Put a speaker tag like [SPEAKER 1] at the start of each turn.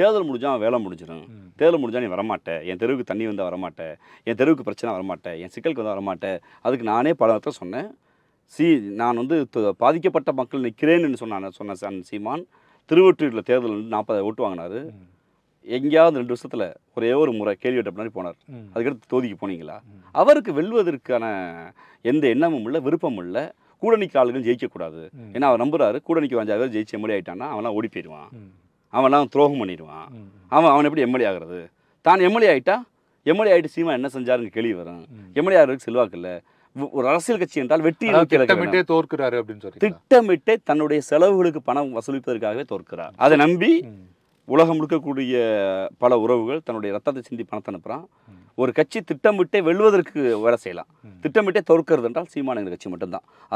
[SPEAKER 1] தேர்தல் முடிஞ்சால் அவன் வேலை முடிஞ்சிடும் தேர்தல் முடிஞ்சால் நீ வரமாட்டேன் என் தெருவுக்கு தண்ணி வந்தால் வரமாட்டேன் என் தெருவுக்கு பிரச்சனை வரமாட்டேன் என் சிக்கலுக்கு வந்தால் வரமாட்டேன் அதுக்கு நானே பல பலத்தை சொன்னேன் சி நான் வந்து பாதிக்கப்பட்ட மக்கள் நிற்கிறேன்னு சொன்னான் சொன்ன சீமான் திருவொற்றியூரில் தேர்தல் வந்து நாற்பது ஓட்டு வாங்கினார் எங்கேயாவது ரெண்டு வருஷத்தில் ஒரே ஒரு முறை கேள்வி விட்ட முன்னாடி போனார் அதுக்கடுத்து தோதிக்கு போனீங்களா அவருக்கு வெல்வதற்கான எந்த எண்ணமும் இல்லை விருப்பமும் இல்லை கூடணிக்கு ஆளுகள் ஜெயிக்கக்கூடாது ஏன்னா அவர் நம்புறாரு கூட்டணிக்கு வந்தாவே ஜெயிச்ச மாதிரி ஆயிட்டான்னா அவனா ஓடி போயிடுவான் அவன்லாம் துரோகம் பண்ணிடுவான் அவன் அவன் எப்படி எம்எல்ஏ ஆகிறது தான் எம்எல்ஏ ஆகிட்டா எம்எல்ஏ ஆகிட்டு சீமா என்ன செஞ்சாருங்க கேள்வி வரும் எம்எல்ஏ ஆகிறதுக்கு செல்வாக்கு இல்லை ஒரு அரசியல் கட்சி என்றால் வெற்றி திட்டமிட்டே தோற்கிறாரு அப்படின்னு சொல்லி திட்டமிட்டே தன்னுடைய செலவுகளுக்கு பணம் வசூலிப்பதற்காகவே தோற்கிறார் அதை நம்பி உலகம் முழுக்கக்கூடிய பல உறவுகள் தன்னுடைய ரத்தத்தை சிந்தி பணத்தை அனுப்புகிறான் ஒரு கட்சி திட்டமிட்டே வெல்வதற்கு வேலை செய்யலாம் திட்டமிட்டே தோற்கிறது என்றால் சீமான கட்சி மட்டும்தான்